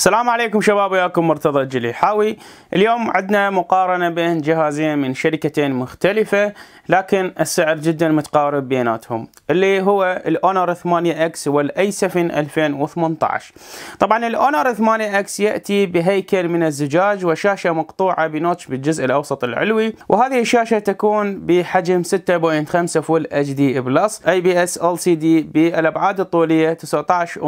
السلام عليكم شباب وياكم مرتضى الجليحاوي اليوم عندنا مقارنة بين جهازين من شركتين مختلفة لكن السعر جدا متقارب بيناتهم اللي هو الاونر 8 اكس والاي 7 2018 طبعا الاونر 8 اكس يأتي بهيكل من الزجاج وشاشة مقطوعة بنوتش بالجزء الاوسط العلوي وهذه الشاشة تكون بحجم 6.5 فول اتش دي بلس اي بي اس ال سي دي بالابعاد الطولية 19.5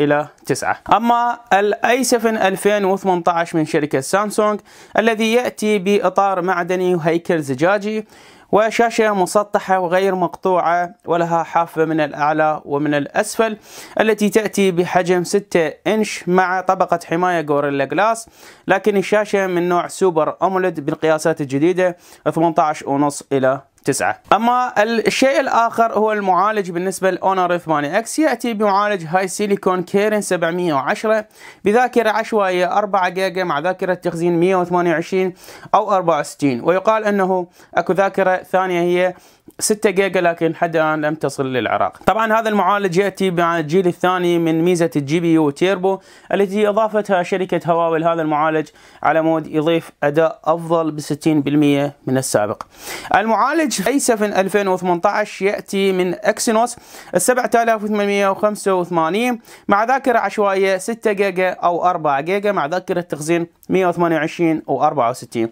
الى 9 اما الاي اي 7 2018 من شركة سامسونج الذي يأتي بإطار معدني وهيكل زجاجي وشاشة مسطحة وغير مقطوعة ولها حافة من الأعلى ومن الأسفل التي تأتي بحجم 6 إنش مع طبقة حماية غوريلا جلاس لكن الشاشة من نوع سوبر أموليد بالقياسات الجديدة 18.5 إلى 9 اما الشيء الاخر هو المعالج بالنسبه للاونر 8 اكس ياتي بمعالج هاي سيليكون كيرن 710 بذاكره عشوائيه 4 جيجا مع ذاكره تخزين 128 او 64 ويقال انه اكو ذاكره ثانيه هي 6 جيجا لكن حد الان لم تصل للعراق. طبعا هذا المعالج ياتي مع الجيل الثاني من ميزه الجي بي يو تيربو التي اضافتها شركه هواوي لهذا المعالج على مود يضيف اداء افضل ب 60% من السابق. المعالج اي 7 2018 ياتي من اكسينوس 7885 مع ذاكره عشوائيه 6 جيجا او 4 جيجا مع ذاكره تخزين 128 و64.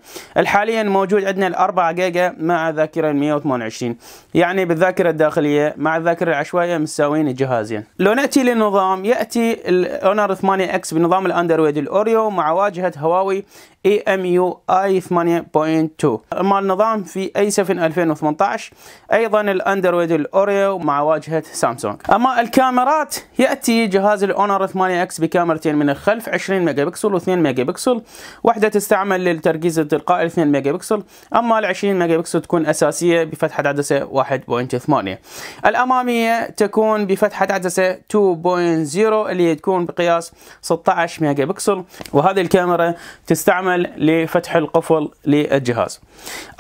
حاليا موجود عندنا ال 4 جيجا مع ذاكره 128 يعني بالذاكرة الداخلية مع الذاكرة العشوائية متساويين الجهازين. يعني. لو نأتي للنظام يأتي الأونر 8 اكس بنظام الأندرويد الأوريو مع واجهة هواوي اي ام يو اي 8.2 أما النظام في اي 7 2018 ايضا الاندرويد الاوريو مع واجهه سامسونج اما الكاميرات ياتي جهاز الاونر 8 اكس بكاميرتين من الخلف 20 ميجا بكسل و2 ميجا بكسل وحده تستعمل للتركيز التلقائي 2 ميجا بكسل اما ال 20 ميجا بكسل تكون اساسيه بفتحه عدسه 1.8 الاماميه تكون بفتحه عدسه 2.0 اللي تكون بقياس 16 ميجا بكسل وهذه الكاميرا تستعمل العمل لفتح القفل للجهاز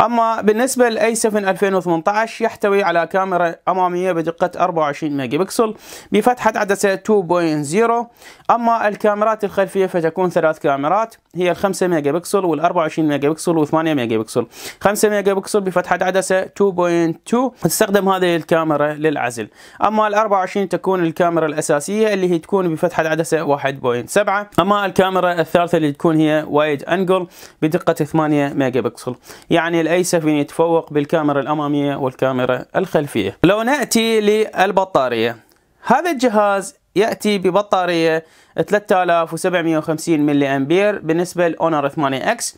أما بالنسبة لأي 7 2018 يحتوي على كاميرا أمامية بدقة 24 ميجا بكسل بفتحة عدسة 2.0 أما الكاميرات الخلفية فتكون ثلاث كاميرات هي ال 5 ميجا بكسل وال 24 ميجا بكسل و 8 ميجا بكسل 5 ميجا بكسل بفتحة عدسة 2.2 تستخدم هذه الكاميرا للعزل أما ال 24 تكون الكاميرا الأساسية اللي هي تكون بفتحة عدسة 1.7 أما الكاميرا الثالثة اللي تكون هي وايد انجل بدقة 8 ميجا بكسل يعني الاي 7 يتفوق بالكاميرا الامامية والكاميرا الخلفية لو نأتي للبطارية هذا الجهاز ياتي ببطاريه 3750 ملي امبير بالنسبه للاونر 8 اكس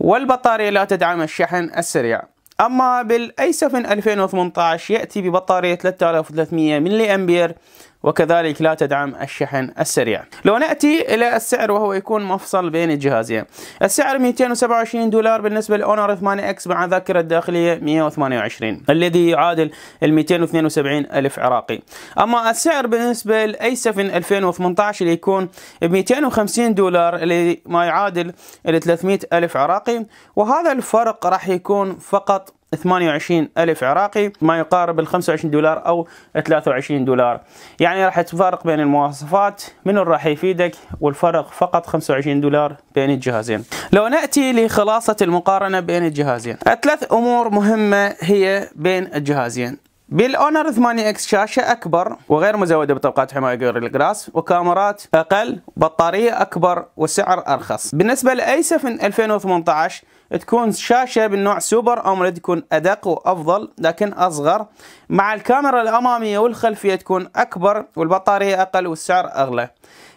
والبطاريه لا تدعم الشحن السريع اما بالاي 7 2018 ياتي ببطاريه 3300 ملي امبير وكذلك لا تدعم الشحن السريع لو نأتي إلى السعر وهو يكون مفصل بين الجهازين السعر 227 دولار بالنسبة لأونر 8 اكس مع ذاكرة داخلية 128 الذي يعادل ال 272 ألف عراقي أما السعر بالنسبة لأي 7 2018 اللي يكون ب 250 دولار اللي ما يعادل ال 300 ألف عراقي وهذا الفرق راح يكون فقط 28 ألف عراقي ما يقارب ال 25 دولار أو 23 دولار يعني راح تفارق بين المواصفات من راح يفيدك والفرق فقط 25 دولار بين الجهازين لو نأتي لخلاصة المقارنة بين الجهازين ثلاث أمور مهمة هي بين الجهازين بالاونر 8 اكس شاشه اكبر وغير مزوده بطبقات حمايه غوريلا الجلاس وكاميرات اقل بطاريه اكبر وسعر ارخص بالنسبه لاي 2018 تكون شاشة بالنوع سوبر أموليد تكون أدق وأفضل لكن أصغر مع الكاميرا الأمامية والخلفية تكون أكبر والبطارية أقل والسعر أغلى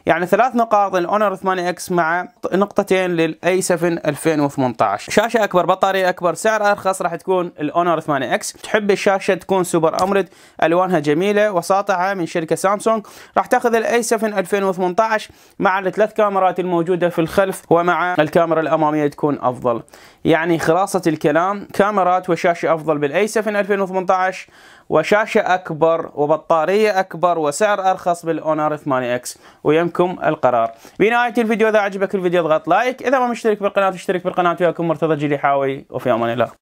يعني ثلاث نقاط للاونر 8 اكس مع نقطتين للاي 7 2018 شاشه اكبر بطاريه اكبر سعر ارخص راح تكون الاونر 8 اكس تحب الشاشه تكون سوبر امرد الوانها جميله وساطعه من شركه سامسونج راح تاخذ الاي 7 2018 مع الثلاث كاميرات الموجوده في الخلف ومع الكاميرا الاماميه تكون افضل يعني خلاصه الكلام كاميرات وشاشه افضل بالاي 7 2018 وشاشة أكبر وبطارية أكبر وسعر أرخص بالأونر 8 اكس ويمكم القرار بنهاية الفيديو إذا عجبك الفيديو اضغط لايك إذا ما مشترك بالقناة اشترك بالقناة وياكم مرتضى جيلي حاوي وفي أمان الله